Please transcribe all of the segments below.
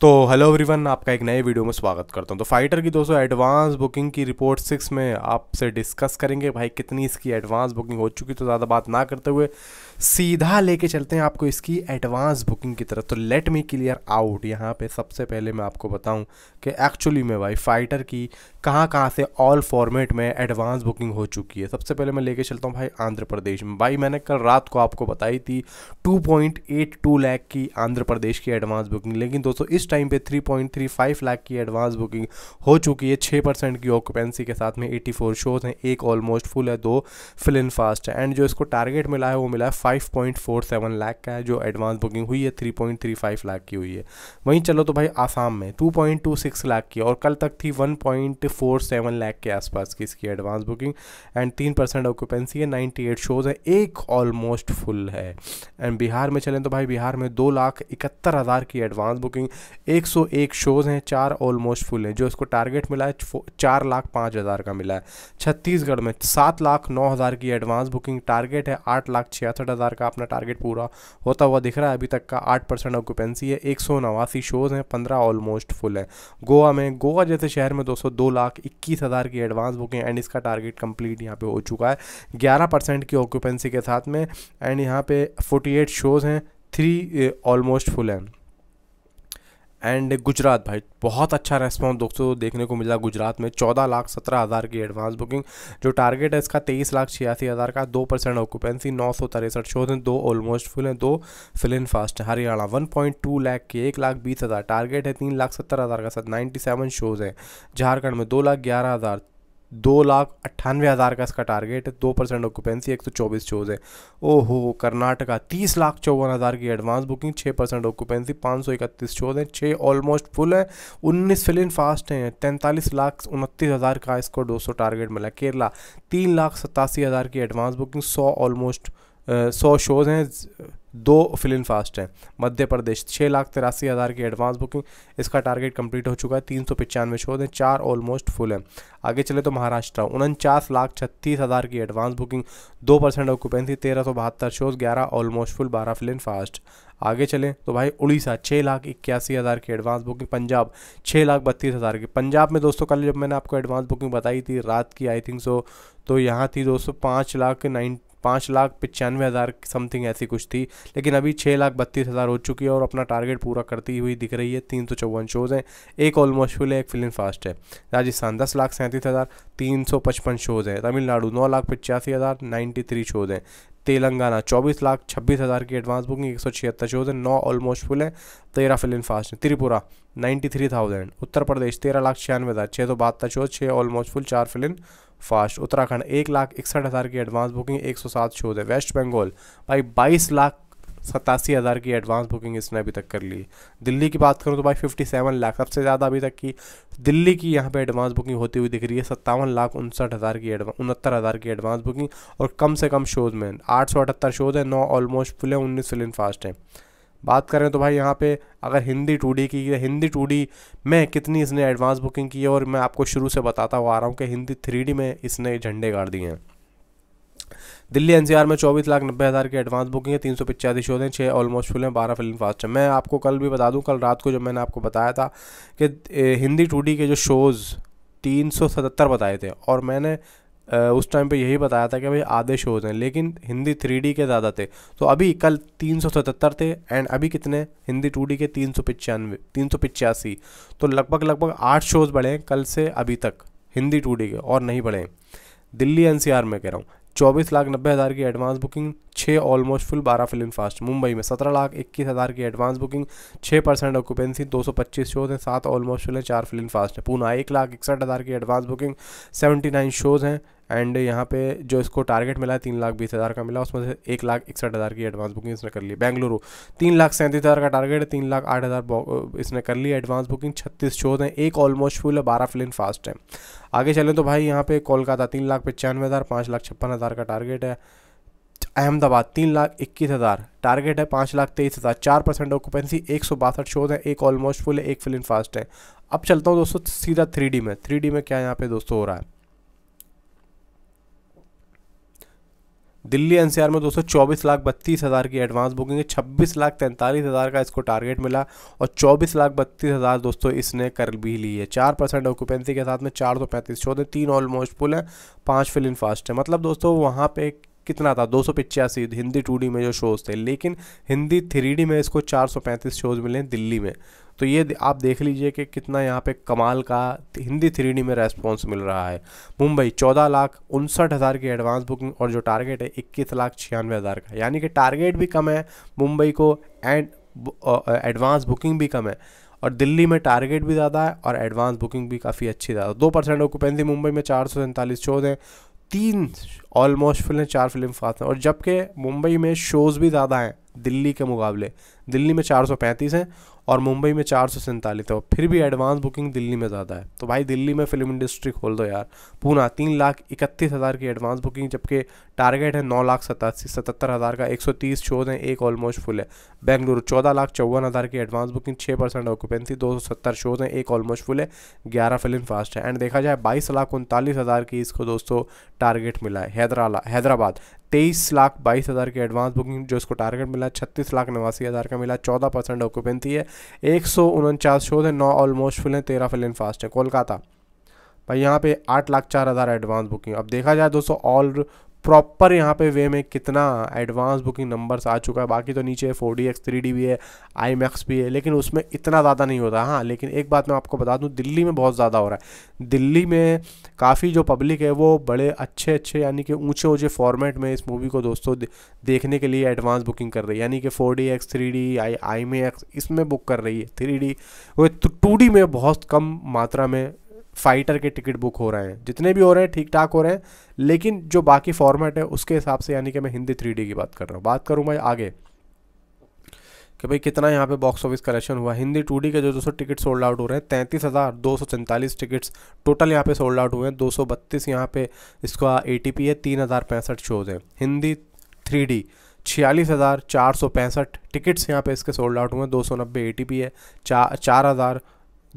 तो hello everyone आपका एक नए वीडियो में स्वागत करता हूं तो फाइटर की दोस्तों एडवांस बुकिंग की रिपोर्ट सिक्स में आपसे डिस्कस करेंगे भाई कितनी इसकी एडवांस बुकिंग हो चुकी तो ज़्यादा बात ना करते हुए सीधा लेके चलते हैं आपको इसकी एडवांस बुकिंग की तरफ तो लेट मी क्लियर आउट यहाँ पे सबसे पहले मैं आपको बताऊँ कि एक्चुअली में भाई फाइटर की कहाँ कहाँ से ऑल फॉर्मेट में एडवांस बुकिंग हो चुकी है सबसे पहले मैं लेके चलता हूँ भाई आंध्र प्रदेश में भाई मैंने कल रात को आपको बताई थी 2.82 लाख की आंध्र प्रदेश की एडवांस बुकिंग लेकिन दोस्तों इस टाइम पे 3.35 लाख की एडवांस बुकिंग हो चुकी है छः परसेंट की ऑक्यूपेंसी के साथ में 84 शोज हैं एक ऑलमोस्ट फुल है दो फिल इन फास्ट है एंड जो इसको टारगेट मिला है वो मिला है 5.47 लाख का है जो एडवांस बुकिंग हुई है 3.35 लाख की हुई है वहीं चलो तो भाई आसाम में 2.26 लाख की और कल तक थी 1.47 लाख के आसपास की इसकी advance booking and 3% percent occupancy है 98 शोज़ है एक ऑलमोस्ट फुल है एंड बिहार में चलें तो भाई बिहार में दो लाख इकहत्तर हज़ार की एडवांस बुकिंग एक शोज़ हैं चार ऑलमोस्ट फुल हैं जो इसको टारगेट मिला है चार लाख पाँच हज़ार का मिला है छत्तीसगढ़ में सात लाख नौ हज़ार की एडवांस बुकिंग टारगेट है आठ लाख छियासठ हज़ार का अपना टारगेट पूरा होता हुआ दिख रहा है अभी तक का आठ परसेंट ऑक्यूपेंसी है एक सौ नवासी शोज़ हैं पंद्रह ऑलमोस्ट फुल है गोवा में गोवा जैसे शहर में दो सौ दो लाख इक्कीस हज़ार की एडवांस बुकिंग एंड इसका टारगेट कंप्लीट यहाँ पे हो चुका है ग्यारह परसेंट की ऑक्यूपेंसी के साथ में एंड यहाँ पे फोर्टी एट शोज़ हैं थ्री ऑलमोस्ट फुल हैं एंड गुजरात भाई बहुत अच्छा रेस्पॉन्स दोस्तों देखने को मिला गुजरात में चौदह लाख सत्रह हज़ार की एडवांस बुकिंग जो टारगेट है इसका तेईस लाख छियासी हज़ार का दो परसेंट ऑक्यूपेंसी नौ सौ तिरसठ शोज हैं दो ऑलमोस्ट फुल हैं दो filling fast Haryana one point two lakh के एक लाख बीस हज़ार टारगेट है तीन लाख सत्तर हज़ार का साथ नाइन्टी सेवन शोज़ हैं झारखंड में दो लाख ग्यारह हज़ार दो लाख अट्ठानवे हज़ार का इसका टारगेट है दो परसेंट ऑक्यूपेंसी एक सौ चौबीस शोज़ है ओहो कर्नाटका तीस लाख चौवन हज़ार की एडवांस बुकिंग छः परसेंट ऑक्यूपेंसी पाँच सौ इकतीस शोज़ हैं छः ऑलमोस्ट फुल हैं उन्नीस फिलिन फास्ट हैं तैंतालीस लाख उनतीस हज़ार का इसको दो सौ टारगेट मिला केरला तीन लाख सतासी हज़ार की एडवांस बुकिंग सौ ऑलमोस्ट सौ शोज़ हैं दो फिलिन फास्ट हैं मध्य प्रदेश छः लाख तिरासी हज़ार की एडवांस बुकिंग इसका टारगेट कंप्लीट हो चुका है तीन सौ पचानवे शोध हैं चार ऑलमोस्ट फुल हैं आगे चले तो महाराष्ट्र उनचास लाख छत्तीस हज़ार की एडवांस बुकिंग दो परसेंट ऑक्यूपेंसी तेरह सौ बहत्तर शोज ग्यारह ऑलमोस्ट फुल बारह फिलिन फास्ट आगे चलें तो भाई उड़ीसा छः लाख इक्यासी हज़ार की एडवांस बुकिंग पंजाब छः लाख बत्तीस हज़ार की पंजाब में दोस्तों कल जब मैंने आपको एडवांस बुकिंग बताई थी रात की आई थिंक सो तो यहाँ थी दोस्तों पाँच लाख नाइन पाँच लाख पचानवे हज़ार समथिंग ऐसी कुछ थी लेकिन अभी छः लाख बत्तीस हज़ार हो चुकी है और अपना टारगेट पूरा करती हुई दिख रही है तीन सौ चौवन शोज़ हैं एक ऑलमोस्ट फुल है एक फिल्म फास्ट है राजस्थान दस लाख सैंतीस हज़ार तीन सौ पचपन शोज़ हैं तमिलनाडु नौ लाख पचासी हज़ार नाइन्टी थ्री शोज़ हैं तेलंगाना चौबीस लाख छब्बीस हज़ार की एडवांस बुकिंग एक सौ छिहत्तर चौदह नौ ऑलमोस्ट फुल है तेरह फिल इन फास्ट हैं Tripura ninety three thousand Uttar Pradesh तेरह लाख छियानवे हज़ार छः सौ बहत्तर चौदह छः ऑलमोस्ट फुल चार फिल इन फास्ट उत्तराखंड एक लाख इकसठ हज़ार की एडवांस बुकिंग एक सौ सात चौदह वेस्ट बंगाल भाई बाईस लाख सतासी हज़ार की एडवांस बुकिंग इसने अभी तक कर ली दिल्ली की बात करूँ तो भाई फिफ्टी सेवन लाख सबसे ज़्यादा अभी तक की दिल्ली की यहाँ पे एडवांस बुकिंग होती हुई दिख रही है सत्तावन लाख उनसठ हज़ार की एडवा उनहत्तर हज़ार की एडवांस बुकिंग और कम से कम शोज में आठ सौ अठहत्तर शोज हैं नौ ऑलमोस्ट फुल हैं उन्नीस फिलिन फास्ट हैं बात करें तो भाई यहाँ पे अगर हिंदी टू की हिंदी टू में कितनी इसने एडवांस बुकिंग की है और मैं आपको शुरू से बताता हुआ आ रहा हूँ कि हिंदी थ्री में इसने झंडे गाड़ दिए हैं दिल्ली एनसीआर में चौबीस लाख नब्बे हज़ार की एडवांस बुकिंग है तीन सौ पिचासी शो हैं छः ऑलमोस्ट फुल हैं बारह फिल्म फास्ट हैं मैं आपको कल भी बता दूं कल रात को जब मैंने आपको बताया था कि हिंदी टू के जो शोज़ तीन सौ सतहत्तर बताए थे और मैंने उस टाइम पे यही बताया था कि भाई आधे शोज़ हैं लेकिन हिंदी थ्री के ज़्यादा थे तो अभी कल तीन सौ सतहत्तर थे एंड अभी कितने हिंदी टू के तीन सौ पचानवे तीन सौ तो लगभग लगभग आठ शोज़ बढ़े हैं कल से अभी तक हिंदी टू के और नहीं बढ़े दिल्ली एनसीआर में कह रहा हूँ चौबीस लाख नब्बे हज़ार की एडवांस बुकिंग छः ऑलमोस्ट फुल बारह फिल्म फास्ट मुंबई में सत्रह लाख इक्कीस हज़ार की एडवांस बुकिंग छः परसेंट ऑक्यूपेंसी दो सौ पच्चीस शोज़ हैं सात ऑलमोस्ट फुल हैं चार फिल्म फास्ट हैं पूना एक लाख इकसठ हज़ार की advance booking seventy nine shows हैं एंड यहाँ पे जो इसको टारगेट मिला है तीन लाख बीस हज़ार का मिला उसमें से एक लाख इकसठ हज़ार की एडवांस बुकिंग इसने कर ली बेंगलुरु तीन लाख सैंतीस हज़ार का टारगेट है तीन लाख आठ हज़ार इसने कर ली एडवांस बुकिंग छत्तीस शोध हैं एक ऑलमोस्ट फुल है बारह फिल्म फास्ट है आगे चलें तो भाई यहाँ पे कोलकाता तीन लाख पचानवे हज़ार पाँच लाख छप्पन हज़ार का टारगेट है अहमदाबाद तीन लाख इक्कीस हज़ार टारगेट है पाँच लाख तेईस हज़ार चार परसेंट ऑक्यूपेंसी एक सौ बासठ शोज हैं एक ऑलमोस्ट फुल है एक फिल्म फास्ट है अब चलता हूँ दोस्तों सीधा थ्री में थ्री में क्या यहाँ पे दोस्तों हो रहा है दिल्ली एनसीआर में चौबीस लाख बत्तीस हज़ार की एडवांस बुकिंग है छब्बीस लाख तैंतालीस हज़ार का इसको टारगेट मिला और चौबीस लाख बत्तीस हज़ार दोस्तों इसने कर भी ली है चार परसेंट ऑक्यूपेंसी के साथ में चार सौ पैंतीस चौदह तीन ऑलमोस्ट फुल हैं पाँच फिल इन फास्ट है मतलब दोस्तों वहाँ पे कितना था दो हिंदी टू में जो शोज़ थे लेकिन हिंदी थ्री में इसको चार शोज़ मिले दिल्ली में तो ये आप देख लीजिए कि कितना यहाँ पे कमाल का हिंदी थ्री में रेस्पॉन्स मिल रहा है मुंबई चौदह लाख उनसठ हज़ार की एडवांस बुकिंग और जो टारगेट है इक्कीस लाख छियानवे हज़ार का यानी कि टारगेट भी कम है मुंबई को एंड एडवांस बुकिंग भी कम है और दिल्ली में टारगेट भी ज़्यादा है और एडवांस बुकिंग भी काफ़ी अच्छी ज़्यादा दो परसेंट ऑक्यूपेंसी मुंबई में चार सौ सैंतालीस शोज हैं तीन ऑलमोस्ट फिल्में चार फिल्म फास्ट हैं और जबकि मुंबई में शोज़ भी ज़्यादा हैं दिल्ली के मुकाबले दिल्ली में पैंतीस हैं और मुंबई में चार सौ सैंतालीस है फिर भी एडवांस बुकिंग दिल्ली में ज़्यादा है तो भाई दिल्ली में फिल्म इंडस्ट्री खोल दो यार पूना तीन लाख इकतीस हज़ार की एडवांस बुकिंग जबकि टारगेट है नौ लाख सतासी सतहत्तर हज़ार का एक सौ तीस शोज हैं एक ऑलमोस्ट फुल है बेंगलुरु चौदह लाख चौवन हज़ार की एडवांस बुकिंग छः परसेंट ऑक्यूपेंसी दो सौ सत्तर शोज हैं एक ऑलमोस्ट फुल है ग्यारह फिल्म फास्ट है एंड देखा जाए बाईस लाख उनतालीस हज़ार की इसको दोस्तों टारगेट मिला है हैदराबाद तेईस लाख बाईस हज़ार की एडवांस बुकिंग जो इसको टारगेट मिला छत्तीस लाख नवासी हज़ार का मिला चौदह परसेंट ऑक्यूपेंसी है एक सौ उनचास शोध है नौ ऑलमोस्ट फिल हैं तेरह फिल इन फास्ट है कोलकाता भाई यहाँ पे आठ लाख चार हज़ार एडवांस बुकिंग अब देखा जाए दोस्तों ऑल प्रॉपर यहाँ पे वे में कितना एडवांस बुकिंग नंबर्स आ चुका है बाकी तो नीचे four D X three D भी है आई मैक्स भी है लेकिन उसमें इतना ज़्यादा नहीं होता हाँ लेकिन एक बात मैं आपको बता दूँ दिल्ली में बहुत ज़्यादा हो रहा है दिल्ली में काफ़ी जो पब्लिक है वो बड़े अच्छे अच्छे यानी कि ऊँचे ऊँचे फॉर्मेट में इस मूवी को दोस्तों देखने के लिए एडवांस बुकिंग कर रही है यानी कि four D X three D I I X इसमें बुक कर रही है थ्री डी वो टू डी में बहुत कम मात्रा में फाइटर के टिकट बुक हो रहे हैं जितने भी हो रहे हैं ठीक ठाक हो रहे हैं लेकिन जो बाकी फॉर्मेट है उसके हिसाब से यानी कि मैं हिंदी थ्री की बात कर रहा हूँ बात करूँ मैं आगे कि भाई कितना यहाँ पे बॉक्स ऑफिस कलेक्शन हुआ हिंदी टू के जो सौ टिकट सोल्ड आउट हो रहे हैं तैंतीस हज़ार दो सौ सैंतालीस टिकट्स टोटल यहाँ पे सोल्ड आउट हुए हैं दो सौ बत्तीस यहाँ पे इसका ए टी पी है तीन हज़ार पैंसठ शोज़ हैं हिंदी थ्री डी छियालीस हज़ार चार सौ पैंसठ टिकट्स यहाँ पे इसके सोल्ड आउट हुए हैं दो सौ नब्बे ए टी पी है चार चार हज़ार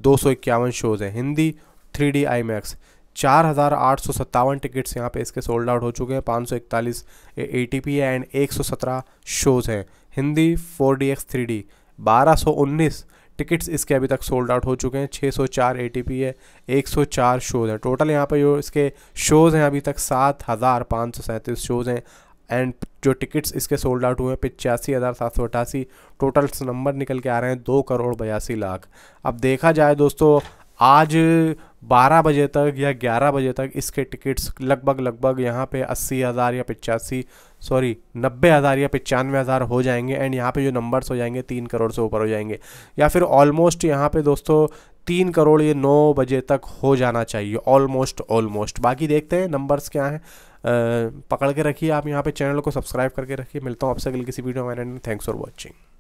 दो सौ इक्यावन शोज़ हैं Hindi three D IMAX चार हज़ार आठ सौ सत्तावन टिकट्स यहाँ पे इसके सोल्ड आउट हो चुके हैं पाँच सौ इकतालीस ए टी पी है एंड एक सौ सत्रह शोज़ हैं Hindi four D X three D बारह सौ उन्नीस टिकट्स इसके अभी तक सोल्ड आउट हो चुके हैं छः सौ चार ए टी पी है एक सौ चार शोज़ हैं टोटल यहाँ पर जो इसके शोज़ हैं अभी तक सात हज़ार पाँच सौ सैंतीस शोज़ हैं एंड जो टिकट्स इसके सोल्ड आउट हुए हैं पिचासी हज़ार सात सौ अठासी टोटल नंबर निकल के आ रहे हैं दो करोड़ बयासी लाख अब देखा जाए दोस्तों आज 12 बजे तक या 11 बजे तक इसके टिकट्स लगभग लगभग यहाँ पे अस्सी हज़ार या पचासी सॉरी नब्बे हज़ार या पचानवे हज़ार हो जाएंगे एंड यहाँ पे जो नंबर्स हो जाएंगे तीन करोड़ से ऊपर हो जाएंगे या फिर ऑलमोस्ट यहाँ पे दोस्तों तीन करोड़ ये नौ बजे तक हो जाना चाहिए ऑलमोस्ट ऑलमोस्ट बाकी देखते हैं नंबर्स क्या हैं पकड़ के रखिए आप यहाँ पर चैनल को सब्सक्राइब करके रखिए मिलता हूँ आपसे अगले किसी वीडियो में थैंक्स फॉर वॉचिंग